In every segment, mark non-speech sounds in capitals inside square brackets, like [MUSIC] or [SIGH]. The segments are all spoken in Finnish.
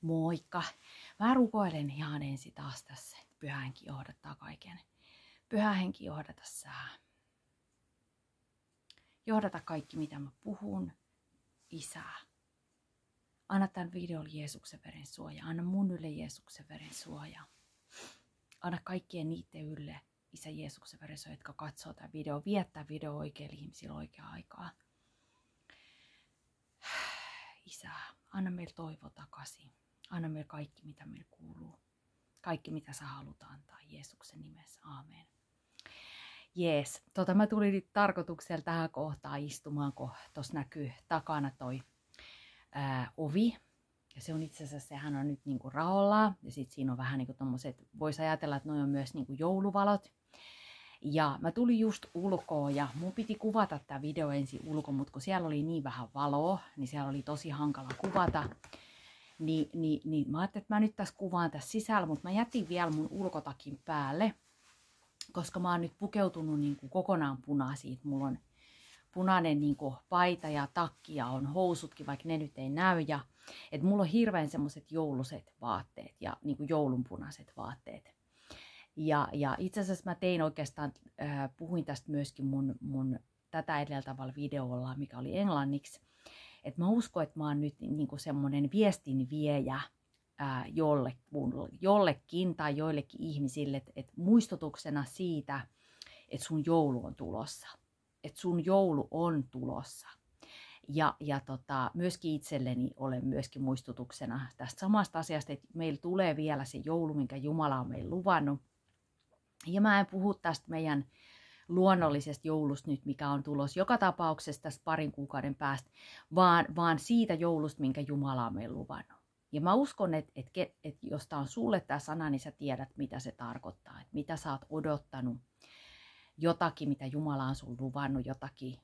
Moikka! Mä rukoilen ihan ensi taas tässä. henki johdattaa kaiken. henki johdata sää. Johdata kaikki, mitä mä puhun. Isää. Anna tämän videon Jeesuksen veren suoja. Anna mun ylle Jeesuksen veren suoja. Anna kaikkien niiden ylle, Isä Jeesuksen veren suoja, jotka katsoo tämän video. Viettää video oikeille ihmisille oikea aikaa. [SIGHS] Isä, anna meille toivo takaisin. Anna meille kaikki, mitä meille kuuluu. Kaikki, mitä sä haluat antaa Jeesuksen nimessä. Aamen. Jees, tota mä tulin nyt tarkoituksella tähän kohtaan istumaan, kun tuossa näkyy takana toi ää, ovi. Ja se on itse asiassa, sehän on nyt niinku raolla. Ja sitten siinä on vähän niinku tommoset, voisi ajatella, että noi on myös niinku jouluvalot. Ja mä tulin just ulkoa ja mun piti kuvata tämä video ensin ulko, mutta kun siellä oli niin vähän valoa, niin siellä oli tosi hankala kuvata niin, niin, niin mä ajattelin, että mä nyt tässä kuvaan tässä sisällä, mutta mä jätin vielä mun ulkotakin päälle, koska mä oon nyt pukeutunut niin kuin kokonaan punaisiin. Mulla on punainen niin kuin paita ja takki ja on housutkin, vaikka ne nyt ei näy. Ja, et mulla on hirveän semmoiset jouluset vaatteet ja niin kuin joulunpunaiset vaatteet. Ja, ja itse asiassa mä tein oikeastaan, äh, puhuin tästä myöskin mun, mun tätä edeltävällä videolla, mikä oli englanniksi, että mä uskon, että mä oon nyt niin kuin semmoinen viestin viejä jollekin, jollekin tai joillekin ihmisille, että et muistutuksena siitä, että sun joulu on tulossa. Että sun joulu on tulossa. Ja, ja tota, myöskin itselleni olen myöskin muistutuksena tästä samasta asiasta, että meillä tulee vielä se joulu, minkä Jumala on meille luvannut. Ja mä en puhu tästä meidän luonnollisesta joulusta nyt, mikä on tulos joka tapauksessa tässä parin kuukauden päästä, vaan, vaan siitä joulusta, minkä Jumala on meille luvannut. Ja mä uskon, että, että, että jos tämä on sulle tämä sana, niin sä tiedät, mitä se tarkoittaa, että mitä sä oot odottanut, jotakin, mitä Jumala on sun luvannut, jotakin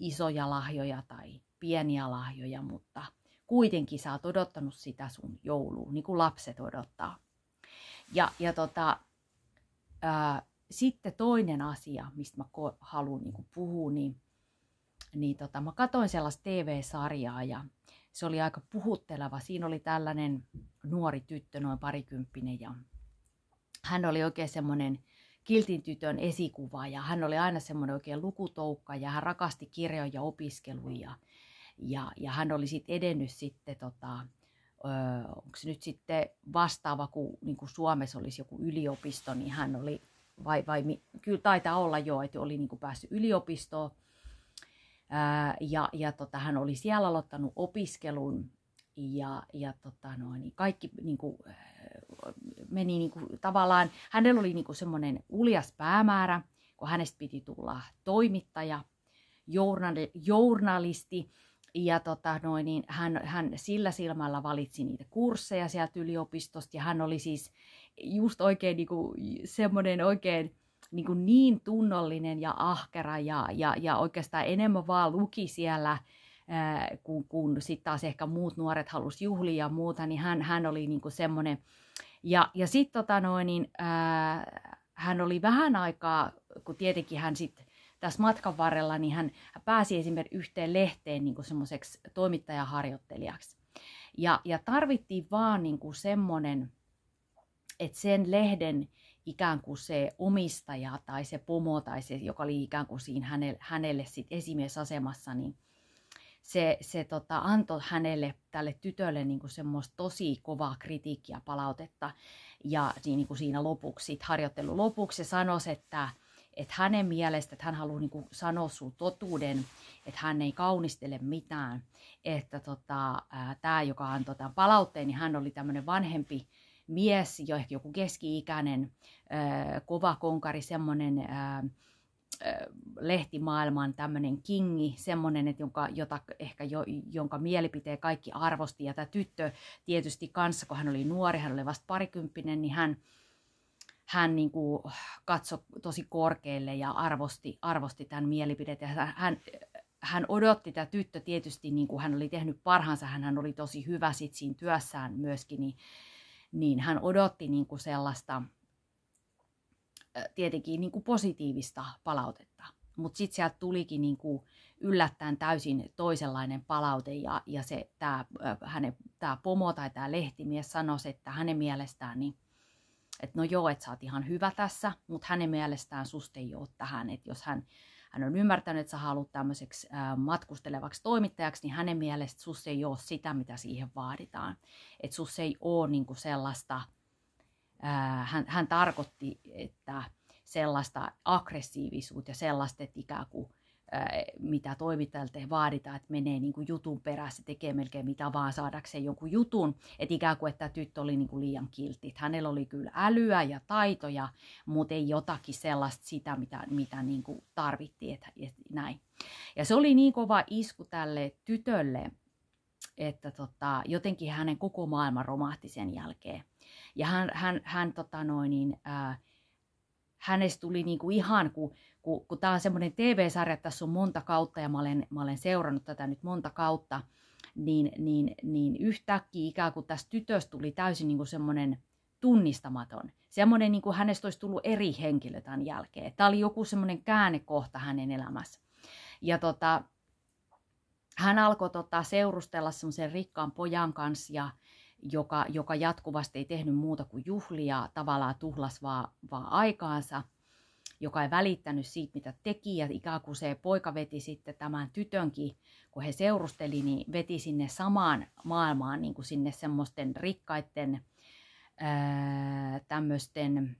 isoja lahjoja tai pieniä lahjoja, mutta kuitenkin sä oot odottanut sitä sun jouluun, niin kuin lapset odottaa. Ja, ja tota, ää, sitten toinen asia, mistä mä haluan niin puhua, niin, niin tota, mä katsoin sellaista TV-sarjaa ja se oli aika puhutteleva. Siinä oli tällainen nuori tyttö, noin parikymppinen ja hän oli oikein semmoinen kiltin tytön esikuva ja hän oli aina semmoinen oikein lukutoukka ja hän rakasti kirjoja opiskeluja. Ja, ja hän oli sitten edennyt sitten tota, onko se nyt sitten vastaava, kun niin kuin Suomessa olisi joku yliopisto, niin hän oli vai, vai kyllä taitaa olla jo, että oli niin kuin päässyt yliopistoon. Ää, ja ja tota, hän oli siellä aloittanut opiskelun ja, ja tota, no, niin kaikki niin kuin, meni niin kuin, tavallaan, hänellä oli niin kuin semmoinen uljas päämäärä, kun hänestä piti tulla toimittaja, journal, journalisti, ja tota, noin, niin hän, hän sillä silmällä valitsi niitä kursseja sieltä yliopistosta ja hän oli siis just oikein niin kuin, semmoinen oikein niin, kuin niin tunnollinen ja ahkera ja, ja, ja oikeastaan enemmän vaan luki siellä ää, kun, kun sitten taas ehkä muut nuoret halusi juhlia ja muuta, niin hän, hän oli niin kuin semmoinen. Ja, ja sitten tota niin, hän oli vähän aikaa, kun tietenkin hän sitten tässä matkan varrella niin hän pääsi esimerkiksi yhteen lehteen niin semmoiseksi toimittajaharjoittelijaksi. Ja, ja tarvittiin vaan niin kuin semmoinen, että sen lehden ikään kuin se omistaja tai se pomo tai se, joka oli ikään kuin siinä hänelle, hänelle sit esimiesasemassa, niin se, se tota, antoi hänelle, tälle tytölle niin kuin semmoista tosi kovaa kritiikkiä, palautetta. Ja niin kuin siinä lopuksi, harjoittelun lopuksi se sanoi, että, että hänen mielestä, että hän haluaa niin sanoa sun totuuden, että hän ei kaunistele mitään. Että tota, tämä, joka antoi tämän palautteen, niin hän oli tämmöinen vanhempi mies, jo ehkä joku keski-ikäinen, kova konkari, semmoinen ää, lehtimaailman tämmöinen kingi, semmoinen, että jonka, jota, ehkä jo, jonka mielipiteen kaikki arvosti. Ja tämä tyttö tietysti kanssa, kun hän oli nuori, hän oli vasta parikymppinen, niin hän, hän niin kuin katsoi tosi korkealle ja arvosti, arvosti tämän mielipidettä. Ja hän, hän odotti tämä tyttö tietysti, niin kuin hän oli tehnyt parhaansa, hän oli tosi hyvä sit siinä työssään myöskin, niin, niin hän odotti niin kuin sellaista tietenkin niin kuin positiivista palautetta. Mutta sitten sieltä tulikin niin kuin yllättäen täysin toisenlainen palaute ja, ja se, tämä, hänen, tämä pomo tai tämä lehtimies sanoi, että hänen mielestään niin – että no joo, että sä oot ihan hyvä tässä, mutta hänen mielestään susta ei ole tähän, että jos hän hän on ymmärtänyt, että sä haluat tämmöiseksi matkustelevaksi toimittajaksi, niin hänen mielestä sus ei ole sitä, mitä siihen vaaditaan. Että sus ei ole niinku sellaista, ää, hän, hän tarkoitti, että sellaista aggressiivisuutta ja sellaista, että ikään kuin mitä toimittajalta vaaditaan, että menee niin kuin jutun perässä, tekee melkein mitä vaan saadakseen jonkun jutun. Että ikään kuin, että tyttö oli niin kuin liian kiltti. hänellä oli kyllä älyä ja taitoja, mutta ei jotakin sellaista sitä, mitä, mitä niin kuin tarvittiin. Että, että näin. Ja se oli niin kova isku tälle tytölle, että tota, jotenkin hänen koko maailman romahti sen jälkeen. Ja hän, hän, hän tota noin, niin, äh, hänestä tuli niinku ihan, kun, kun, kun tämä on semmoinen TV-sarja, että tässä on monta kautta ja mä olen, mä olen seurannut tätä nyt monta kautta, niin, niin, niin yhtäkkiä ikään kuin tästä tytöstä tuli täysin niinku semmoinen tunnistamaton. Semmoinen, niin kuin hänestä olisi tullut eri henkilö tämän jälkeen. Tämä oli joku semmoinen käännekohta hänen elämässä. Ja tota, hän alkoi tota, seurustella semmoisen rikkaan pojan kanssa ja, joka, joka jatkuvasti ei tehnyt muuta kuin juhlia, tavallaan tuhlas vaan, vaan aikaansa, joka ei välittänyt siitä, mitä teki, ja ikään kuin se poika veti sitten tämän tytönkin, kun he seurusteli, niin veti sinne samaan maailmaan, niin kuin sinne semmoisten rikkaiden, öö, tämmöisten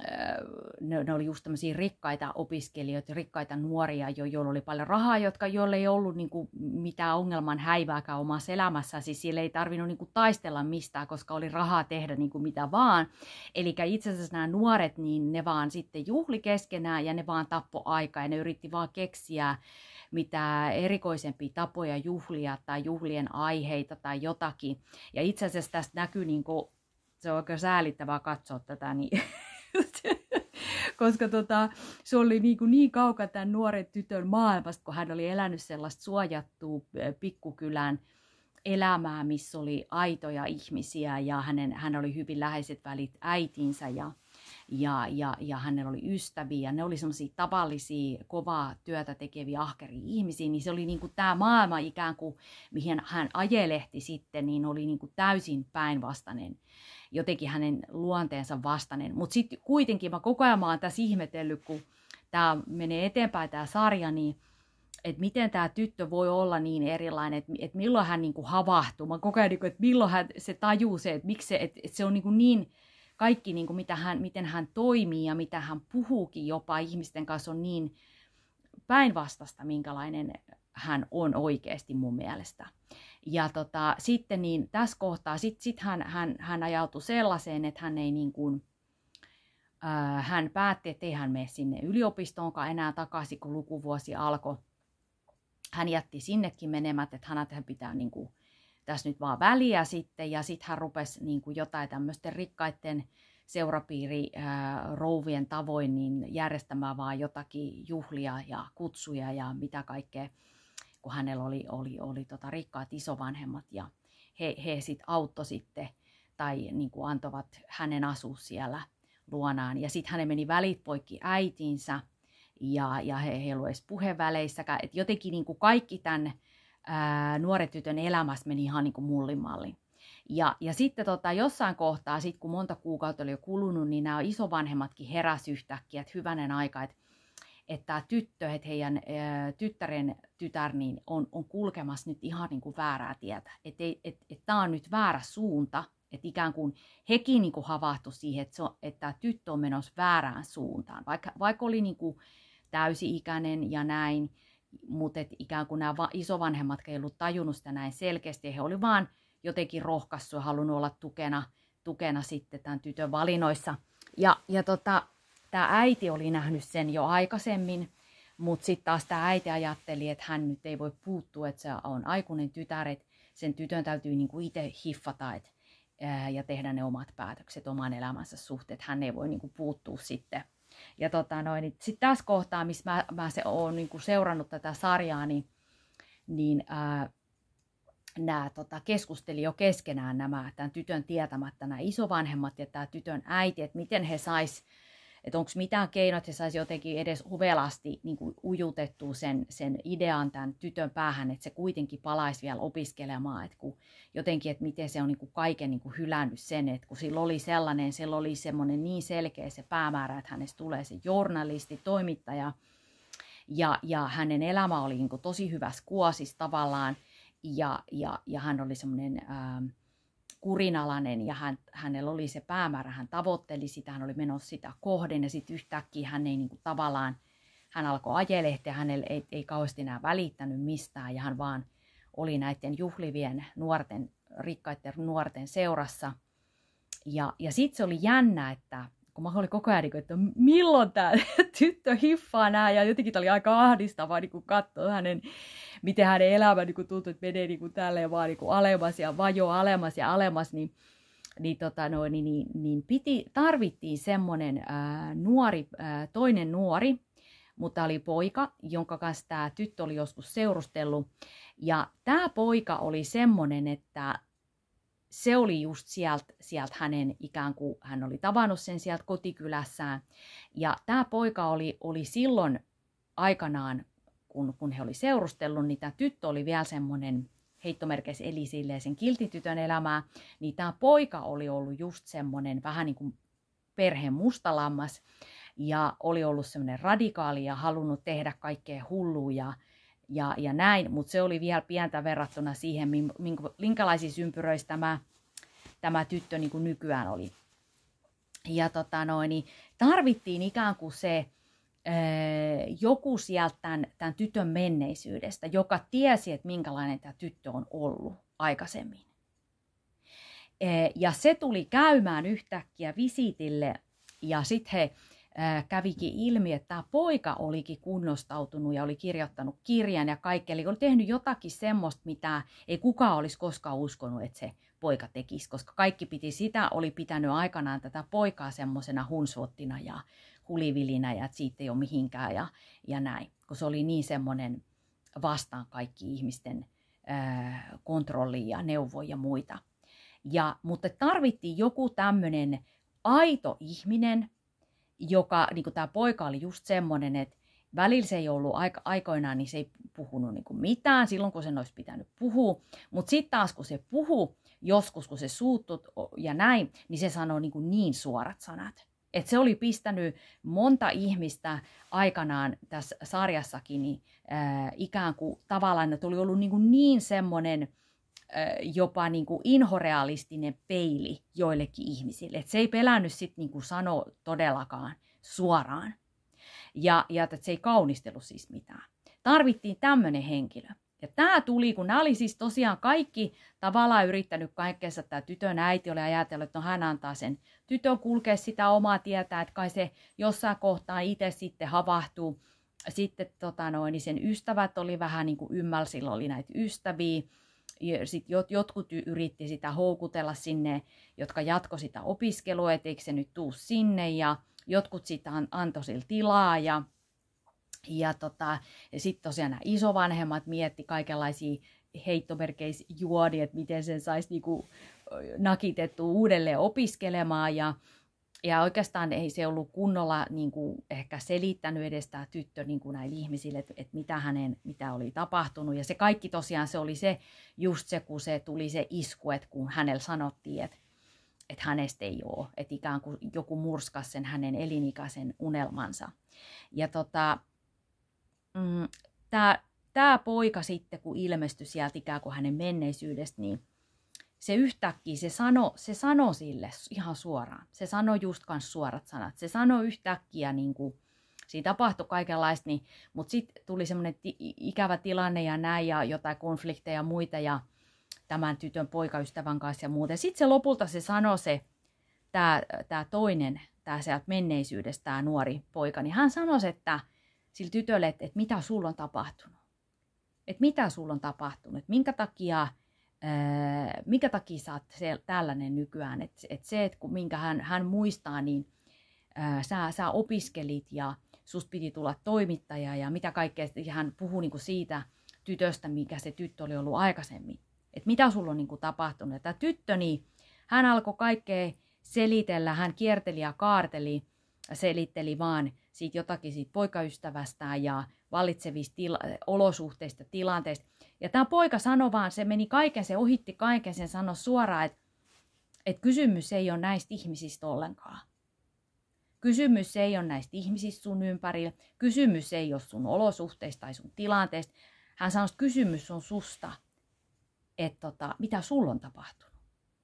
Öö, ne, ne oli just tämmöisiä rikkaita opiskelijoita, rikkaita nuoria, jo, joilla oli paljon rahaa, jotka jolle ei ollut niin kuin, mitään ongelman häivääkään omassa elämässä. Siis siellä ei tarvinnut niin kuin, taistella mistään, koska oli rahaa tehdä niin kuin, mitä vaan. Eli itse asiassa nämä nuoret, niin ne vaan sitten juhli keskenään ja ne vaan tappo aikaa ja ne yritti vaan keksiä mitä erikoisempia tapoja juhlia tai juhlien aiheita tai jotakin. Ja itse asiassa tästä näkyy niin kuin, se on oikein säälittävää katsoa tätä, niin [LAUGHS] [LAUGHS] koska tota, se oli niinku niin, kuin niin kauka tämän nuoren tytön maailmasta, kun hän oli elänyt sellaista suojattua pikkukylän elämää, missä oli aitoja ihmisiä ja hänen, hän oli hyvin läheiset välit äitinsä ja, ja, ja, ja hänellä oli ystäviä. Ne oli semmoisia tavallisia, kovaa työtä tekeviä, ahkeria ihmisiä, niin se oli niin kuin tämä maailma ikään kuin, mihin hän ajelehti sitten, niin oli niin kuin täysin päinvastainen jotenkin hänen luonteensa vastainen. Mutta sitten kuitenkin mä koko ajan mä oon tässä ihmetellyt, kun tämä menee eteenpäin tämä sarja, niin että miten tämä tyttö voi olla niin erilainen, että, et milloin hän niinku havahtuu. Mä koko ajan, niinku, että milloin hän, se tajuu se, että miksi se, että, et se on niinku niin, kaikki niinku, mitä hän, miten hän toimii ja mitä hän puhuukin jopa ihmisten kanssa on niin päinvastasta, minkälainen hän on oikeasti mun mielestä. Ja tota, sitten niin tässä kohtaa sit, sit hän, hän, hän ajautui sellaiseen, että hän ei niin kuin, äh, hän päätti, että ei hän mene sinne yliopistoonkaan enää takaisin, kun lukuvuosi alkoi. Hän jätti sinnekin menemät, että että hän pitää niin kuin, tässä nyt vaan väliä sitten, ja sitten hän rupesi niin kuin jotain tämmöisten rikkaiden seurapiiri äh, rouvien tavoin niin järjestämään vaan jotakin juhlia ja kutsuja ja mitä kaikkea kun hänellä oli, oli, oli tota rikkaat isovanhemmat ja he, he sit auttoi sitten tai niin kuin antoivat hänen asua siellä luonaan. Ja sitten hänen meni välit poikki äitinsä ja, ja he, ei ollut edes puheväleissäkään. Et jotenkin niin kuin kaikki tämän nuoret tytön elämässä meni ihan niin kuin mullimalli. Ja, ja sitten tota, jossain kohtaa, sit kun monta kuukautta oli jo kulunut, niin nämä isovanhemmatkin heräsivät yhtäkkiä, että hyvänen aika, että että tämä tyttö, että heidän ää, tyttären tytär niin on, on kulkemassa nyt ihan niin kuin väärää tietä. Että et, et, et tämä on nyt väärä suunta, että ikään kuin hekin niin kuin havahtui siihen, että, se on, että tämä tyttö on menossa väärään suuntaan. Vaikka, vaikka oli niin kuin täysi-ikäinen ja näin, mutta et ikään kuin nämä isovanhemmat eivät olleet tajunneet sitä näin selkeästi. He olivat vain jotenkin rohkaissut ja halunneet olla tukena, tukena sitten tämän tytön valinnoissa. Ja, ja tota, tämä äiti oli nähnyt sen jo aikaisemmin, mutta sitten taas tämä äiti ajatteli, että hän nyt ei voi puuttua, että se on aikuinen tytär, että sen tytön täytyy niinku itse hiffata et, ää, ja tehdä ne omat päätökset oman elämänsä suhteen, että hän ei voi niinku puuttua sitten. Ja tota niin sitten tässä kohtaa, missä mä, mä se olen niinku seurannut tätä sarjaa, niin, niin ää, nämä tota, keskusteli jo keskenään nämä tämän tytön tietämättä nämä isovanhemmat ja tämä tytön äiti, että miten he sais että onko mitään keinoa, että se saisi jotenkin edes huvelasti niin kuin ujutettua sen, sen idean tämän tytön päähän, että se kuitenkin palaisi vielä opiskelemaan, että kun, jotenkin, että miten se on niin kuin kaiken niin kuin hylännyt sen, että kun sillä oli sellainen, sillä oli semmoinen niin selkeä se päämäärä, että hänestä tulee se journalisti, toimittaja, ja, ja hänen elämä oli niin kuin tosi hyvässä kuosissa tavallaan, ja, ja, ja hän oli semmoinen... Ää, ähm, kurinalainen ja hän, hänellä oli se päämäärä, hän tavoitteli sitä, hän oli menossa sitä kohden ja sitten yhtäkkiä hän ei niin kuin, tavallaan, hän alkoi ajelehtia, hänelle ei, ei kauheasti enää välittänyt mistään ja hän vaan oli näiden juhlivien nuorten, rikkaiden nuorten seurassa. Ja, ja sitten se oli jännä, että kun mä olin koko ajan, niinku, että milloin tämä [LAUGHS] tyttö hiffaa nämä, ja jotenkin tämä oli aika ahdistavaa niin katsoa hänen, miten hänen elämä niin kun tuntui, että menee niin kuin tälleen vaan niin alemmas ja vajoo alemmas ja alemmas, niin, niin, tota, no, niin, niin, niin piti, tarvittiin semmoinen äh, nuori, äh, toinen nuori, mutta oli poika, jonka kanssa tämä tyttö oli joskus seurustellut. Ja tämä poika oli semmoinen, että se oli just sieltä sielt hänen ikään kuin, hän oli tavannut sen sieltä kotikylässään. Ja tämä poika oli, oli silloin aikanaan, kun, kun he oli seurustellut, niin tämä tyttö oli vielä semmoinen heittomerkeissä eli silleen sen kiltitytön elämää, niin tämä poika oli ollut just semmoinen vähän niin kuin perheen mustalammas ja oli ollut semmoinen radikaali ja halunnut tehdä kaikkea hulluja. ja, ja, ja näin, mutta se oli vielä pientä verrattuna siihen, minkälaisissa ympyröissä tämä, tämä tyttö niin kuin nykyään oli. Ja tota noin, niin tarvittiin ikään kuin se joku sieltä tämän, tämän tytön menneisyydestä, joka tiesi, että minkälainen tämä tyttö on ollut aikaisemmin. ja se tuli käymään yhtäkkiä visitille, ja sitten he Äh, kävikin ilmi, että tämä poika olikin kunnostautunut ja oli kirjoittanut kirjan ja kaikki. Eli oli tehnyt jotakin semmoista, mitä ei kukaan olisi koskaan uskonut, että se poika tekisi, koska kaikki piti sitä, oli pitänyt aikanaan tätä poikaa semmoisena hunsvottina ja hulivilinä ja että siitä ei ole mihinkään ja, ja näin. Kun se oli niin semmoinen vastaan kaikki ihmisten äh, kontrolli ja neuvoja ja muita. Ja, mutta tarvittiin joku tämmöinen aito ihminen, joka, niin kuin tämä poika oli just semmoinen, että välillä se ei ollut aika, aikoinaan, niin se ei puhunut niin kuin mitään silloin, kun sen olisi pitänyt puhua. Mutta sitten taas, kun se puhuu, joskus kun se suuttui ja näin, niin se sanoi niin, kuin niin suorat sanat. Et se oli pistänyt monta ihmistä aikanaan tässä sarjassakin niin, äh, ikään kuin tavallaan, että oli ollut niinku niin, kuin niin semmoinen – jopa niin kuin inhorealistinen peili joillekin ihmisille. Et se ei pelännyt sitten niin sanoa todellakaan suoraan. Ja, ja että se ei kaunistellut siis mitään. Tarvittiin tämmöinen henkilö. Ja tämä tuli, kun nämä oli siis tosiaan kaikki tavallaan yrittänyt kaikkeensa. Tämä tytön äiti oli ajatellut, että no hän antaa sen tytön kulkea sitä omaa tietää, että kai se jossain kohtaa itse sitten havahtuu. Sitten tota noin, niin sen ystävät oli vähän niin kuin ymmärsillä oli näitä ystäviä ja sit jotkut yritti sitä houkutella sinne, jotka jatko sitä opiskelua, etteikö se nyt tuu sinne ja jotkut sitä antoi sillä tilaa ja, ja, tota, ja sitten tosiaan nämä isovanhemmat mietti kaikenlaisia heittomerkeissä juodi, että miten sen saisi niinku nakitettua uudelleen opiskelemaan ja ja oikeastaan ei se ollut kunnolla niin kuin ehkä selittänyt edes tämä tyttö niin kuin näille ihmisille, että, että mitä hänen, mitä oli tapahtunut. Ja se kaikki tosiaan, se oli se, just se, kun se tuli se isku, että kun hänellä sanottiin, että, että hänestä ei ole. Että ikään kuin joku murskasi sen hänen elinikäisen unelmansa. Ja tota, mm, tämä poika sitten, kun ilmestyi sieltä ikään kuin hänen menneisyydestä, niin – se yhtäkkiä, se sano, se sano sille ihan suoraan. Se sano just kanssa suorat sanat. Se sano yhtäkkiä, niin kuin, siinä tapahtui kaikenlaista, niin, mutta sitten tuli semmoinen ti- ikävä tilanne ja näin ja jotain konflikteja ja muita ja tämän tytön poikaystävän kanssa ja muuten. Sitten se lopulta se sanoi se, tämä tää toinen, tämä sieltä menneisyydestä, tämä nuori poika, niin hän sanoi, että sille tytölle, että, että mitä sulla on tapahtunut. Että mitä sulla on tapahtunut, että minkä takia mikä minkä takia sä oot se, tällainen nykyään? Et, et se, että kun minkä hän, hän muistaa, niin öö, sä, sä opiskelit ja susta piti tulla toimittaja ja mitä kaikkea. Ja hän puhuu niinku siitä tytöstä, mikä se tyttö oli ollut aikaisemmin. Että mitä sulla on niinku tapahtunut. tämä tyttö, niin hän alkoi kaikkea selitellä, hän kierteli ja kaarteli, selitteli vaan siitä jotakin siitä poikaystävästään ja vallitsevista tila- olosuhteista, tilanteista. Ja tämä poika sanoi vaan, se meni kaiken, se ohitti kaiken, sen sanoi suoraan, että, että kysymys ei ole näistä ihmisistä ollenkaan. Kysymys ei ole näistä ihmisistä sun ympärillä, kysymys ei ole sun olosuhteista tai sun tilanteesta. Hän sanoi, että kysymys on susta, että tota, mitä sulla on tapahtunut,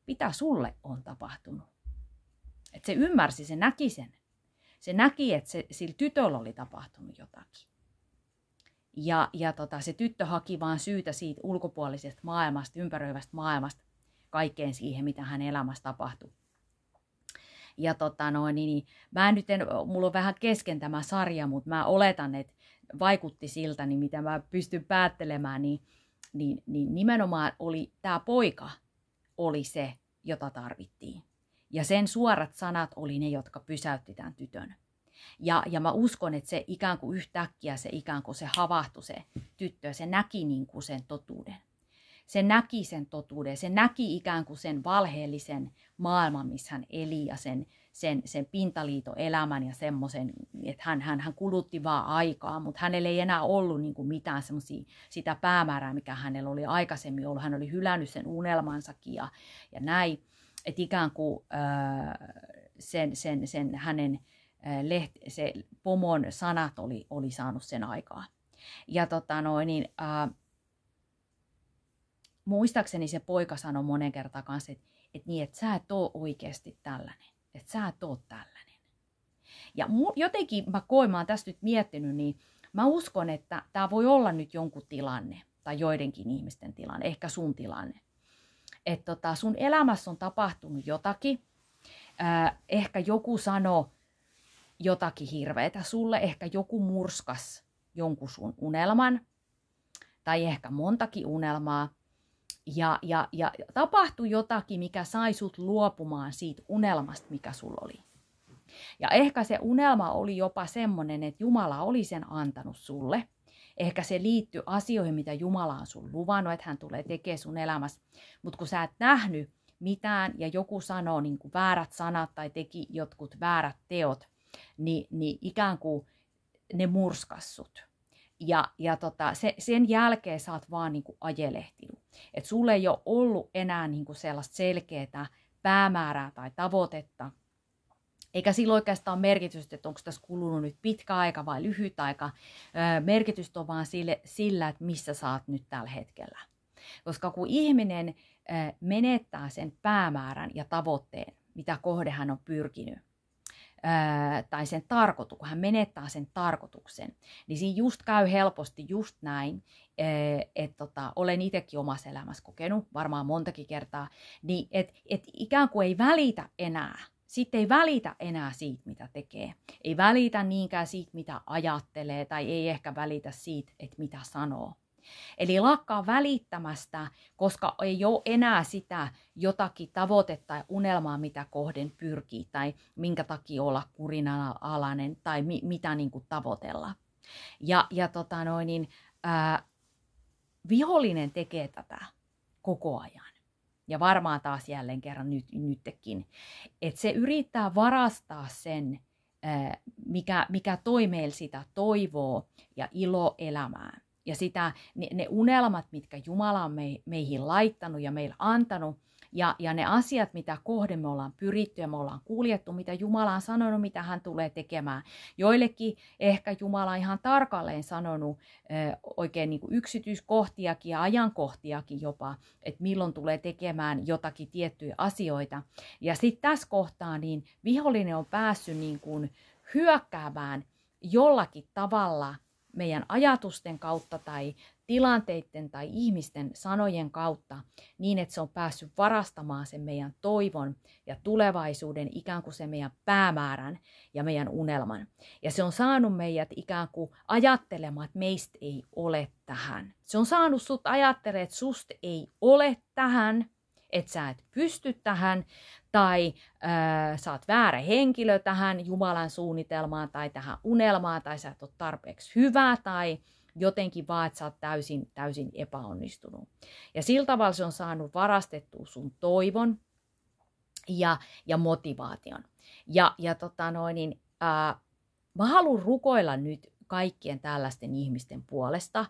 mitä sulle on tapahtunut. Että se ymmärsi, se näki sen. Se näki, että se, sillä tytöllä oli tapahtunut jotakin. Ja, ja tota, se tyttö haki vaan syytä siitä ulkopuolisesta maailmasta, ympäröivästä maailmasta, kaikkeen siihen, mitä hän elämässä tapahtui. Ja tota no, niin mä nyt en, mulla on vähän kesken tämä sarja, mutta mä oletan, että vaikutti siltä, niin mitä mä pystyn päättelemään, niin, niin, niin nimenomaan oli tämä poika oli se, jota tarvittiin. Ja sen suorat sanat oli ne, jotka pysäytti tämän tytön. Ja, ja mä uskon, että se ikään kuin yhtäkkiä se ikään kuin se havahtui se tyttö, ja se näki niin kuin sen totuuden. Se näki sen totuuden, se näki ikään kuin sen valheellisen maailman, missä hän eli ja sen, sen, sen pintaliitoelämän ja semmoisen, että hän, hän, hän kulutti vaan aikaa, mutta hänellä ei enää ollut niin kuin mitään semmoisia sitä päämäärää, mikä hänellä oli aikaisemmin ollut. Hän oli hylännyt sen unelmansakin ja, ja näin. Että ikään kuin sen, öö, sen, sen, sen hänen Äh, lehti, se pomon sanat oli, oli saanut sen aikaa. Ja tota noin, niin, äh, muistaakseni se poika sanoi monen kertaan kanssa, että et niin, että sä et ole oikeasti tällainen, että sä et ole tällainen. Ja mu, jotenkin mä koin, mä oon tästä nyt miettinyt, niin mä uskon, että tämä voi olla nyt jonkun tilanne tai joidenkin ihmisten tilanne, ehkä sun tilanne. Että tota, sun elämässä on tapahtunut jotakin, äh, ehkä joku sanoo, jotakin hirveätä sulle, ehkä joku murskas jonkun sun unelman tai ehkä montakin unelmaa ja, ja, ja tapahtui jotakin, mikä sai sut luopumaan siitä unelmasta, mikä sulla oli. Ja ehkä se unelma oli jopa semmoinen, että Jumala oli sen antanut sulle. Ehkä se liittyy asioihin, mitä Jumala on sun luvannut, että hän tulee tekemään sun elämässä. Mutta kun sä et nähnyt mitään ja joku sanoo niin väärät sanat tai teki jotkut väärät teot, niin, niin ikään kuin ne murskassut. Ja, ja tota, se, sen jälkeen sä oot vaan niinku ajelehtinut. Et sulle ei ole ollut enää kuin niinku sellaista selkeää päämäärää tai tavoitetta, eikä sillä oikeastaan merkitystä, että onko tässä kulunut nyt pitkä aika vai lyhyt aika. Merkitystä on vaan sille, sillä, että missä saat nyt tällä hetkellä. Koska kun ihminen menettää sen päämäärän ja tavoitteen, mitä kohde hän on pyrkinyt, tai sen tarkoitu, kun hän menettää sen tarkoituksen, niin siinä just käy helposti just näin, että tota, olen itsekin omassa elämässä kokenut varmaan montakin kertaa, niin että et ikään kuin ei välitä enää sitten ei välitä enää siitä, mitä tekee. Ei välitä niinkään siitä, mitä ajattelee, tai ei ehkä välitä siitä, että mitä sanoo. Eli lakkaa välittämästä, koska ei ole enää sitä jotakin tavoitetta tai unelmaa, mitä kohden pyrkii tai minkä takia olla kurinalainen tai mi- mitä niin kuin tavoitella. Ja, ja tota noin, niin, ää, vihollinen tekee tätä koko ajan. Ja varmaan taas jälleen kerran nyt, nytkin. Että se yrittää varastaa sen, mikä, mikä toi meillä sitä toivoa ja ilo elämään ja sitä, ne, ne unelmat, mitkä Jumala on me, meihin laittanut ja meillä antanut, ja, ja ne asiat, mitä kohde me ollaan pyritty ja me ollaan kuljettu, mitä Jumala on sanonut, mitä hän tulee tekemään. Joillekin ehkä Jumala on ihan tarkalleen sanonut eh, oikein niin kuin yksityiskohtiakin ja ajankohtiakin jopa, että milloin tulee tekemään jotakin tiettyjä asioita. Ja sitten tässä kohtaa niin vihollinen on päässyt niin kuin hyökkäämään jollakin tavalla – meidän ajatusten kautta tai tilanteiden tai ihmisten sanojen kautta niin, että se on päässyt varastamaan sen meidän toivon ja tulevaisuuden, ikään kuin sen meidän päämäärän ja meidän unelman. Ja se on saanut meidät ikään kuin ajattelemaan, että meistä ei ole tähän. Se on saanut sut ajattelemaan, että susta ei ole tähän, että sä et pysty tähän, tai äh, sä oot väärä henkilö tähän Jumalan suunnitelmaan, tai tähän unelmaan, tai sä et ole tarpeeksi hyvä, tai jotenkin vaan, että sä oot täysin, täysin epäonnistunut. Ja sillä tavalla se on saanut varastettua sun toivon ja, ja motivaation. Ja, ja tota noin, niin, äh, mä haluan rukoilla nyt kaikkien tällaisten ihmisten puolesta,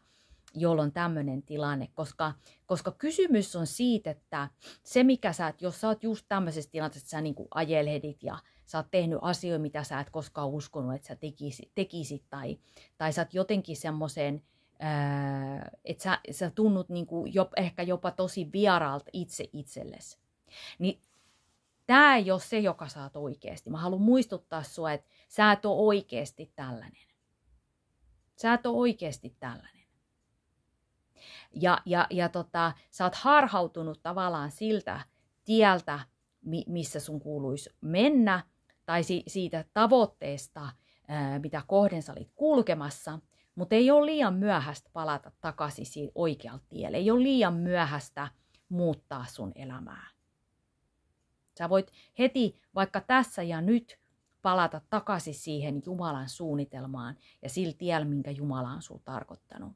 jolloin tämmöinen tilanne, koska, koska kysymys on siitä, että se mikä sä, jos sä oot just tämmöisessä tilanteessa, että sä niin ajelhedit ja sä oot tehnyt asioita, mitä sä et koskaan uskonut, että sä tekisit, tekisit tai, tai sä oot jotenkin semmoiseen, öö, että sä, sä tunnut niin kuin jo, ehkä jopa tosi vieraalta itse itsellesi, niin tämä ei ole se, joka oot oikeasti. Mä haluan muistuttaa sua, että sä et ole oikeasti tällainen. Sä et ole oikeasti tällainen. Ja, ja, ja tota, sä oot harhautunut tavallaan siltä tieltä, missä sun kuuluisi mennä, tai si- siitä tavoitteesta, mitä kohden sä olit kulkemassa, mutta ei ole liian myöhäistä palata takaisin siihen oikealle tielle. Ei ole liian myöhäistä muuttaa sun elämää. Sä voit heti vaikka tässä ja nyt palata takaisin siihen Jumalan suunnitelmaan ja sillä tiellä, minkä Jumala on sul tarkoittanut.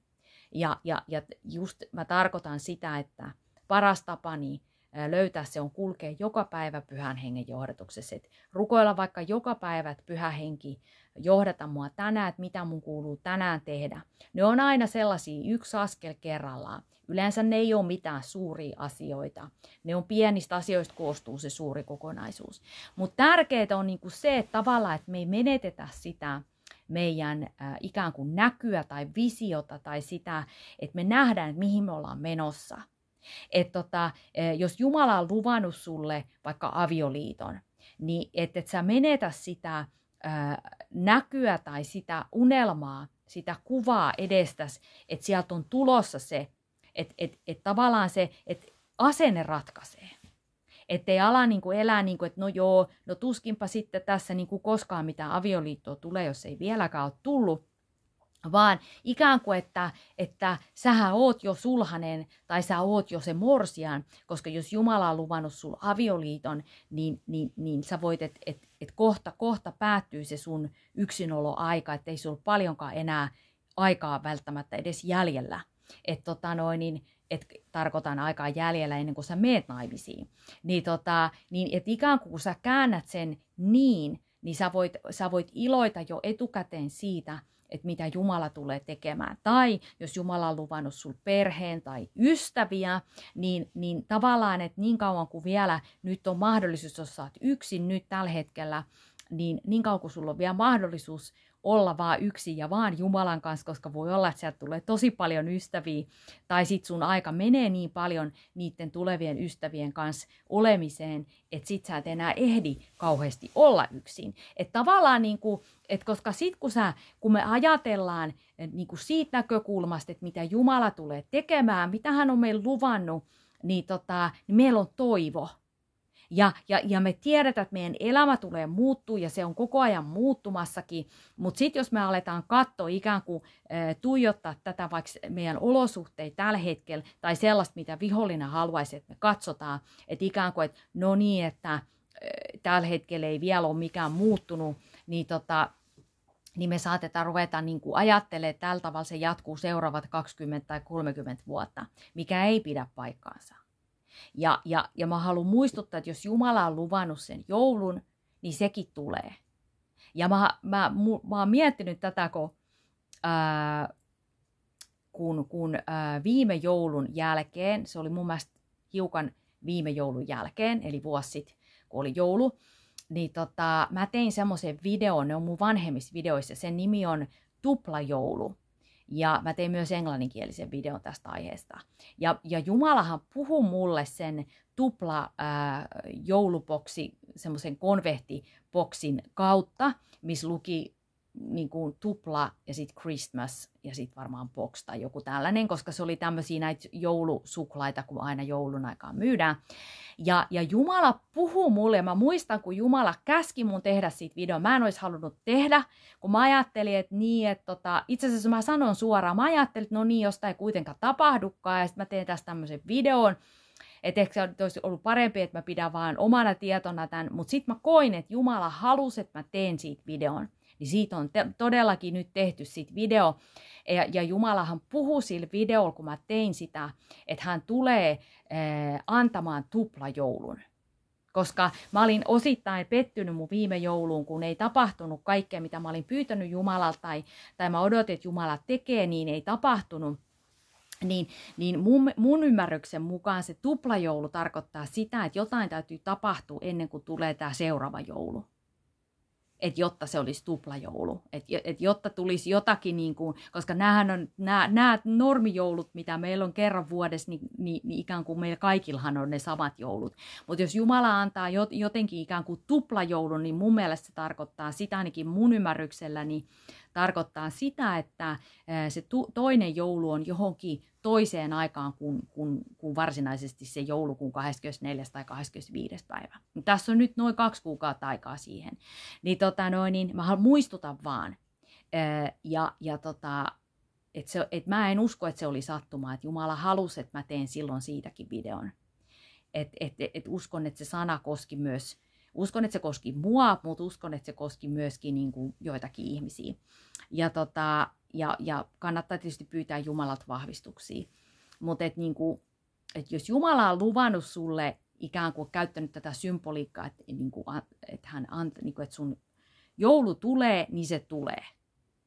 Ja, ja, ja just mä tarkoitan sitä, että paras tapa niin löytää se on kulkea joka päivä pyhän hengen johdatuksessa. Et rukoilla vaikka joka päivä, että pyhä henki johdata mua tänään, että mitä mun kuuluu tänään tehdä. Ne on aina sellaisia yksi askel kerrallaan. Yleensä ne ei ole mitään suuria asioita. Ne on pienistä asioista koostuu se suuri kokonaisuus. Mutta tärkeää on niinku se että tavallaan, että me ei menetetä sitä meidän ikään kuin näkyä tai visiota tai sitä, että me nähdään, että mihin me ollaan menossa. Et tota, jos Jumala on luvannut sulle vaikka avioliiton, niin että et sä menetä sitä ää, näkyä tai sitä unelmaa, sitä kuvaa edestäs, että sieltä on tulossa se, että et, et tavallaan se et asenne ratkaisee ei ala niin kuin elää niin kuin, että no joo, no tuskinpa sitten tässä niin kuin koskaan mitään avioliittoa tulee, jos ei vieläkään ole tullut, vaan ikään kuin, että, että sähän oot jo sulhanen tai sä oot jo se morsian, koska jos Jumala on luvannut sul avioliiton, niin, niin, niin sä voit, että et, et kohta, kohta päättyy se sun yksinoloaika, ettei sul paljonkaan enää aikaa välttämättä edes jäljellä. Et tota noin, niin että tarkoitan aikaa jäljellä ennen kuin sä meet naimisiin, niin, tota, niin et ikään kuin kun sä käännät sen niin, niin sä voit, sä voit iloita jo etukäteen siitä, että mitä Jumala tulee tekemään. Tai jos Jumala on luvannut sul perheen tai ystäviä, niin, niin tavallaan, että niin kauan kuin vielä nyt on mahdollisuus, jos sä oot yksin nyt tällä hetkellä, niin niin kauan kuin sulla on vielä mahdollisuus olla vaan yksin ja vaan Jumalan kanssa, koska voi olla, että sieltä tulee tosi paljon ystäviä, tai sit sun aika menee niin paljon niiden tulevien ystävien kanssa olemiseen, että sit sä et enää ehdi kauheasti olla yksin. Että tavallaan niin kuin, et koska sit kun, sä, kun me ajatellaan niin kuin siitä näkökulmasta, että mitä Jumala tulee tekemään, mitä hän on meille luvannut, niin, tota, niin meillä on toivo ja, ja, ja me tiedetään, että meidän elämä tulee muuttuu ja se on koko ajan muuttumassakin, mutta sitten jos me aletaan katsoa ikään kuin äh, tuijottaa tätä vaikka meidän olosuhteita tällä hetkellä tai sellaista, mitä vihollinen haluaisi, että me katsotaan, että ikään kuin, että no niin, että äh, tällä hetkellä ei vielä ole mikään muuttunut, niin tota, niin me saatetaan ruveta niin kuin ajattelemaan, että tällä tavalla se jatkuu seuraavat 20 tai 30 vuotta, mikä ei pidä paikkaansa. Ja, ja, ja mä haluan muistuttaa, että jos Jumala on luvannut sen joulun, niin sekin tulee. Ja mä, mä, mä mä oon miettinyt tätä, kun, ää, kun, kun ää, viime joulun jälkeen, se oli mun mielestä hiukan viime joulun jälkeen, eli vuosi sitten, kun oli joulu, niin tota, mä tein semmoisen videon, ne on mun vanhemmissa videoissa, sen nimi on Tuplajoulu. Ja mä tein myös englanninkielisen videon tästä aiheesta. Ja, ja Jumalahan puhuu mulle sen tupla ää, äh, jouluboksi, semmoisen konvehtiboksin kautta, missä luki niin kuin tupla ja sitten Christmas ja sitten varmaan box tai joku tällainen, koska se oli tämmöisiä näitä joulusuklaita, kun aina joulun aikaan myydään. Ja, ja Jumala puhuu mulle, ja mä muistan, kun Jumala käski mun tehdä siitä video. Mä en olisi halunnut tehdä, kun mä ajattelin, että niin, että tota, itse asiassa mä sanon suoraan, mä ajattelin, että no niin, jos ei kuitenkaan tapahdukaan, ja sitten mä teen tästä tämmöisen videon, että ehkä se olisi ollut parempi, että mä pidän vaan omana tietona tämän, mutta sitten mä koin, että Jumala halusi, että mä teen siitä videon niin siitä on te- todellakin nyt tehty sit video. Ja, ja Jumalahan puhuu sillä videolla, kun mä tein sitä, että hän tulee ää, eh, antamaan tuplajoulun koska mä olin osittain pettynyt mun viime jouluun, kun ei tapahtunut kaikkea, mitä mä olin pyytänyt Jumalalta tai, tai mä odotin, että Jumala tekee, niin ei tapahtunut. Niin, niin mun, mun ymmärryksen mukaan se tuplajoulu tarkoittaa sitä, että jotain täytyy tapahtua ennen kuin tulee tämä seuraava joulu että jotta se olisi tuplajoulu, että et jotta tulisi jotakin, niin kuin, koska nämähän on, nämä, nämä normijoulut, mitä meillä on kerran vuodessa, niin, niin, niin ikään kuin meillä kaikillahan on ne samat joulut. Mutta jos Jumala antaa jotenkin ikään kuin tuplajoulun, niin mun mielestä se tarkoittaa sitä ainakin mun ymmärrykselläni, niin tarkoittaa sitä, että se toinen joulu on johonkin toiseen aikaan kuin, kuin, kuin varsinaisesti se joulukuun 24. tai 25. päivä. Niin tässä on nyt noin kaksi kuukautta aikaa siihen. Niin, tota, noin, niin mä muistutan vaan. Ja, ja tota, et se, et mä en usko, että se oli sattumaa, että Jumala halusi, että mä teen silloin siitäkin videon. Et, et, et uskon, että se sana koski myös Uskon, että se koski mua, mutta uskon, että se koski myöskin niin kuin joitakin ihmisiä. Ja, tota, ja, ja kannattaa tietysti pyytää Jumalat vahvistuksia. Mutta et niin kuin, et jos Jumala on luvannut sulle ikään kuin käyttänyt tätä symboliikkaa, että, niin kuin, että, hän anta, niin kuin, että sun joulu tulee, niin se tulee.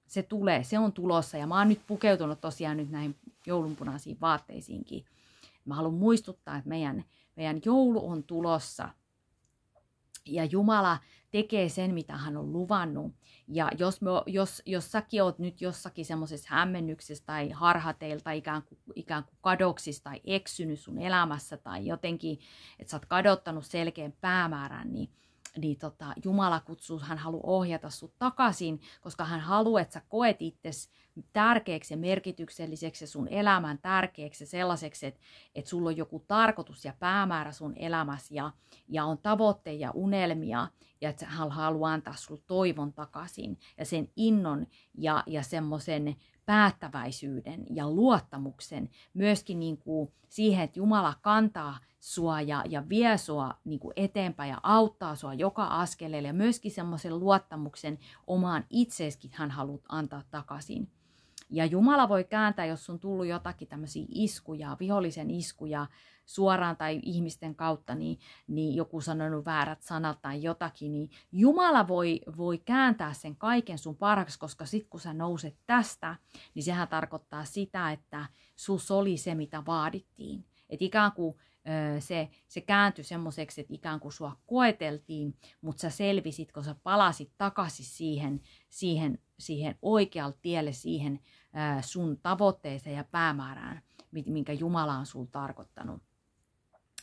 Se tulee, se on tulossa. Ja mä oon nyt pukeutunut tosiaan nyt näihin joulunpunaisiin vaatteisiinkin. Mä haluan muistuttaa, että meidän, meidän joulu on tulossa. Ja Jumala tekee sen, mitä hän on luvannut. Ja jos, me, jos, jos säkin oot nyt jossakin semmoisessa hämmennyksessä tai harhateilta ikään kuin, ikään kuin kadoksissa tai eksynyt sun elämässä tai jotenkin, että sä oot kadottanut selkeän päämäärän, niin – niin tota, Jumala kutsuu, hän haluaa ohjata sut takaisin, koska hän haluaa, että sä koet itsesi tärkeäksi ja merkitykselliseksi ja sun elämän tärkeäksi ja sellaiseksi, että, että sulla on joku tarkoitus ja päämäärä sun elämässä ja, ja on tavoitteita ja unelmia ja että hän haluaa antaa sulle toivon takaisin ja sen innon ja, ja semmoisen päättäväisyyden ja luottamuksen myöskin niin kuin siihen, että Jumala kantaa sua ja, ja vie sua niin kuin eteenpäin ja auttaa sua joka askeleelle. Ja myöskin semmoisen luottamuksen omaan itseeskin hän haluat antaa takaisin. Ja Jumala voi kääntää, jos on tullut jotakin tämmöisiä iskuja, vihollisen iskuja suoraan tai ihmisten kautta, niin, niin joku sanonut väärät sanat tai jotakin, niin Jumala voi, voi kääntää sen kaiken sun parhaaksi, koska sit kun sä nouset tästä, niin sehän tarkoittaa sitä, että sus oli se, mitä vaadittiin. Et ikään kuin se, se kääntyi semmoiseksi, että ikään kuin sua koeteltiin, mutta sä selvisit, kun sä palasit takaisin siihen, siihen, siihen oikealle tielle, siihen sun tavoitteeseen ja päämäärään, minkä Jumala on sul tarkoittanut.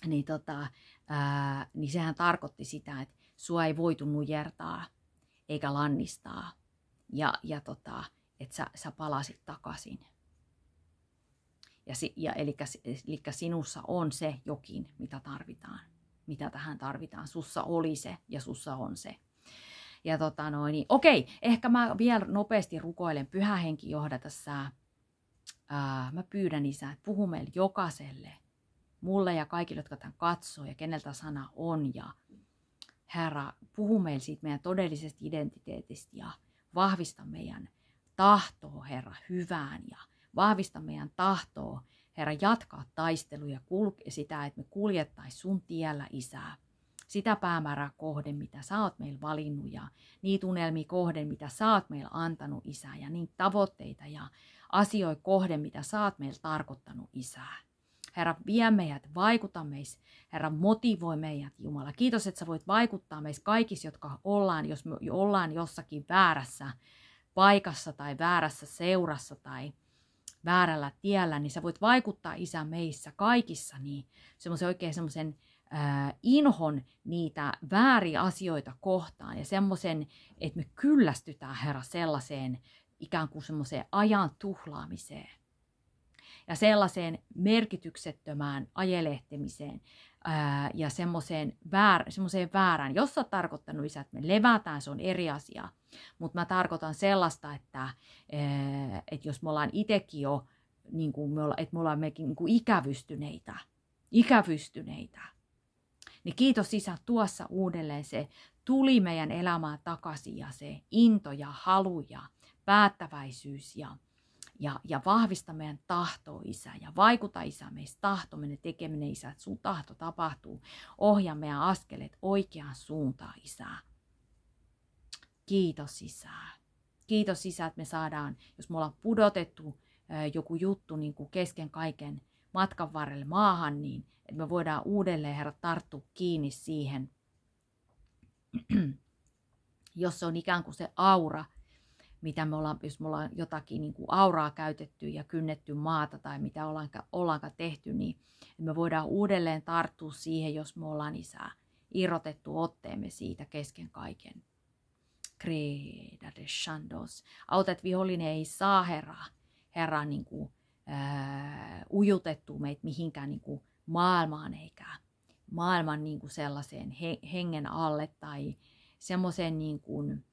Niin, tota, ää, niin sehän tarkoitti sitä, että sua ei voitu nujertaa eikä lannistaa. Ja, ja tota, että sä, sä palasit takaisin. Ja, ja eli, eli sinussa on se jokin, mitä tarvitaan. Mitä tähän tarvitaan. Sussa oli se ja sussa on se. Ja tota noin, niin, okei, ehkä mä vielä nopeasti rukoilen pyhähenki johdata sää. Ää, mä pyydän isää, että puhu meille jokaiselle, mulle ja kaikille, jotka tämän katsoo ja keneltä sana on. Ja Herra, puhu meille siitä meidän todellisesta identiteetistä ja vahvista meidän tahtoa, Herra, hyvään ja Vahvista meidän tahtoa, Herra, jatkaa taisteluja kulke sitä, että me kuljettaisiin sun tiellä, Isää. Sitä päämäärää kohden, mitä sä oot meillä valinnut ja niitä unelmia kohden, mitä sä oot meillä antanut, Isää ja niitä tavoitteita ja asioita kohden, mitä sä oot meillä tarkoittanut, Isää. Herra, vie meidät, vaikuta meissä. Herra, motivoi meidät, Jumala. Kiitos, että sä voit vaikuttaa meissä kaikissa, jotka ollaan, jos me ollaan jossakin väärässä paikassa tai väärässä seurassa tai väärällä tiellä, niin sä voit vaikuttaa isä meissä kaikissa niin semmoisen oikein semmoisen äh, inhon niitä vääriä asioita kohtaan ja semmoisen, että me kyllästytään Herra sellaiseen ikään kuin semmoiseen ajan tuhlaamiseen ja sellaiseen merkityksettömään ajelehtimiseen, ää, ja semmoiseen, väär, semmoiseen väärään, jos sä oot tarkoittanut isä, että me levätään, se on eri asia. Mutta mä tarkoitan sellaista, että ää, et jos me ollaan itsekin jo, niin me olla, että me ollaan mekin niin ikävystyneitä, ikävystyneitä, niin kiitos isä tuossa uudelleen se tuli meidän elämään takaisin ja se into ja halu ja päättäväisyys ja ja, ja vahvista meidän tahtoa, isä, ja vaikuta, isä, meistä tahto, meidän tekeminen, isä, että sun tahto tapahtuu. Ohjaa meidän askeleet oikeaan suuntaan, isä. Kiitos, isä. Kiitos, isä, että me saadaan, jos me ollaan pudotettu joku juttu niin kuin kesken kaiken matkan varrelle maahan, niin että me voidaan uudelleen, Herra, tarttua kiinni siihen, [CLEARS THROAT] jos se on ikään kuin se aura, mitä me ollaan, jos me ollaan jotakin niin kuin auraa käytetty ja kynnetty maata tai mitä ollaanka, ollaankaan tehty, niin me voidaan uudelleen tarttua siihen, jos me ollaan isää irrotettu otteemme siitä kesken kaiken. Kreda de Shandos. Auta, että vihollinen ei saa herra, herra niin kuin, äh, ujutettua meitä mihinkään niin kuin maailmaan eikä maailman niin kuin sellaiseen he, hengen alle tai semmoiseen niin kuin,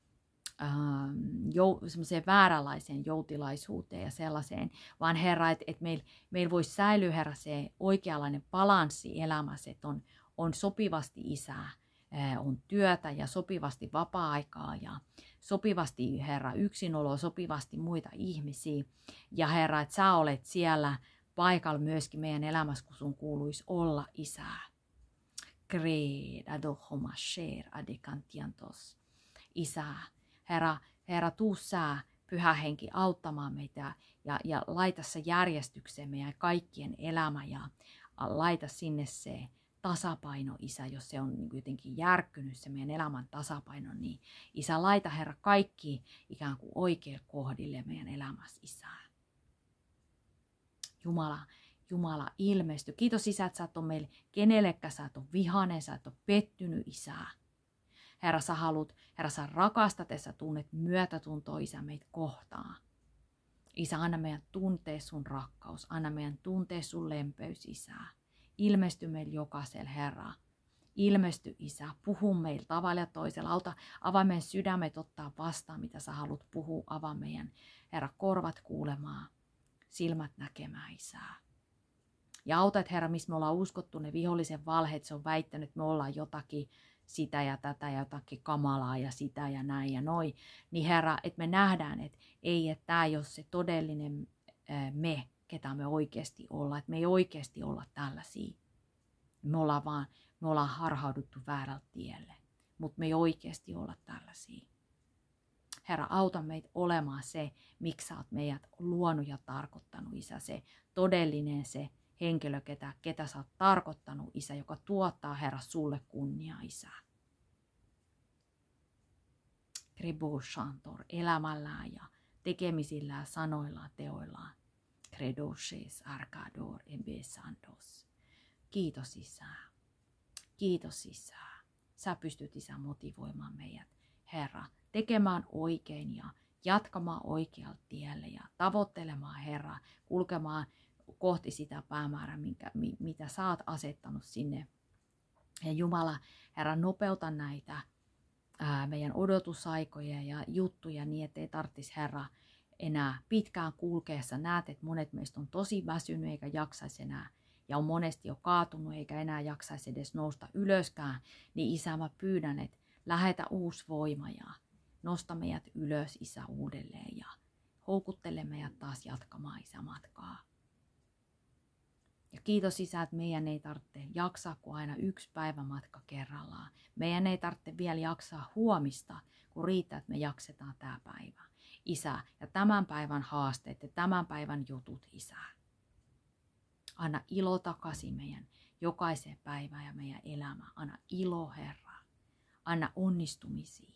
Ähm, jou, vääränlaiseen joutilaisuuteen ja sellaiseen, vaan Herra, että et, meillä meil voisi säilyä, Herra, se oikeanlainen balanssi elämässä, että on, on sopivasti isää, on työtä ja sopivasti vapaa-aikaa ja sopivasti, Herra, yksinoloa, sopivasti muita ihmisiä. Ja Herra, että sä olet siellä paikalla myöskin meidän elämässä, kun sun kuuluisi olla isää. Creed, adohomasher, adekantiantos. Isää Herra, Herra, tuu sää, pyhä henki, auttamaan meitä ja, ja laita se järjestykseen meidän kaikkien elämä ja laita sinne se tasapaino, isä, jos se on niinku jotenkin järkkynyt se meidän elämän tasapaino, niin isä, laita Herra kaikki ikään kuin oikeille kohdille meidän elämässä, isä. Jumala, Jumala ilmesty. Kiitos isä, että sä et ole meille kenellekään, sä et ole vihanen, sä et ole pettynyt isää. Herra, sä haluat, Herra, sä rakastat ja sä tunnet myötätuntoa isä meitä kohtaan. Isä, anna meidän tuntee sun rakkaus, anna meidän tuntee sun lempeys, isä. Ilmesty meille jokaiselle, Herra. Ilmesty, isä. Puhu meille tavalla ja toisella. Auta, avaa meidän sydämet ottaa vastaan, mitä sä haluat puhua. Avaa meidän, Herra, korvat kuulemaan, silmät näkemään, isää. Ja autat, Herra, missä me ollaan uskottu ne vihollisen valheet, se on väittänyt, että me ollaan jotakin, sitä ja tätä ja jotakin kamalaa ja sitä ja näin ja noi, niin Herra, että me nähdään, että ei, että tämä ei ole se todellinen me, ketä me oikeasti olla, että me ei oikeasti olla tällaisia. Me ollaan vaan, me ollaan harhauduttu väärältä tielle, mutta me ei oikeasti olla tällaisia. Herra, auta meitä olemaan se, miksi sä oot meidät luonut ja tarkoittanut, Isä, se todellinen, se henkilö, ketä, ketä sä oot tarkoittanut, isä, joka tuottaa, Herra, sulle kunnia, isä. Credo elämällään ja tekemisillään, sanoillaan, teoillaan. Credo Arkador Arcador Sandos. Kiitos Isä. Kiitos Isä. Sä pystyt Isä motivoimaan meidät, Herra, tekemään oikein ja jatkamaan oikealle tielle ja tavoittelemaan Herra, kulkemaan kohti sitä päämäärää, minkä, mitä sä oot asettanut sinne. Ja Jumala, Herra, nopeuta näitä ää, meidän odotusaikoja ja juttuja niin, ettei tarvitsisi Herra enää pitkään kulkeessa. Näet, että monet meistä on tosi väsynyt eikä jaksaisi enää ja on monesti jo kaatunut eikä enää jaksaisi edes nousta ylöskään, niin Isä, mä pyydän, että lähetä uusi voima ja nosta meidät ylös, Isä, uudelleen ja houkuttele meidät taas jatkamaan Isä matkaa. Ja kiitos Isä, että meidän ei tarvitse jaksaa kuin aina yksi päivämatka kerrallaan. Meidän ei tarvitse vielä jaksaa huomista, kun riittää, että me jaksetaan tämä päivä. Isä, ja tämän päivän haasteet ja tämän päivän jutut, Isä. Anna ilo takaisin meidän jokaiseen päivään ja meidän elämään. Anna ilo, Herra. Anna onnistumisia.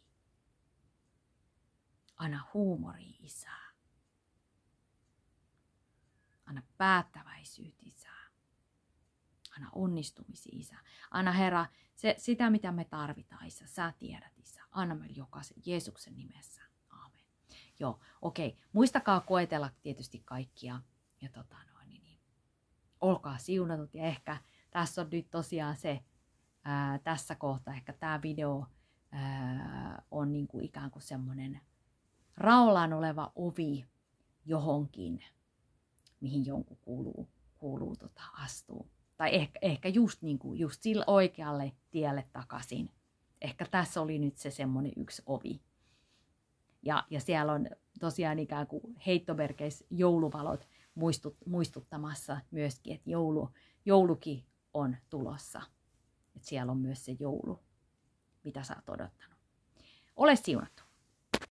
Anna huumori, Isä. Anna päättäväisyyt, Isä. Anna onnistumisi, Isä. Anna Herra, se, sitä mitä me tarvitaan, Isä. Sä tiedät, Isä. Anna meille jokaisen Jeesuksen nimessä. Aamen. Joo, okei. Okay. Muistakaa koetella tietysti kaikkia. Ja tota noin, niin, niin olkaa siunatut. Ja ehkä tässä on nyt tosiaan se, ää, tässä kohtaa ehkä tämä video ää, on niin kuin ikään kuin semmoinen raolaan oleva ovi johonkin, mihin jonkun kuuluu, kuuluu tota, astuu tai ehkä, ehkä just, niin kuin, just sille oikealle tielle takaisin. Ehkä tässä oli nyt se semmoinen yksi ovi. Ja, ja siellä on tosiaan ikään kuin heittomerkeissä jouluvalot muistut, muistuttamassa myöskin, että joulu, jouluki on tulossa. Että siellä on myös se joulu, mitä sä oot odottanut. Ole siunattu.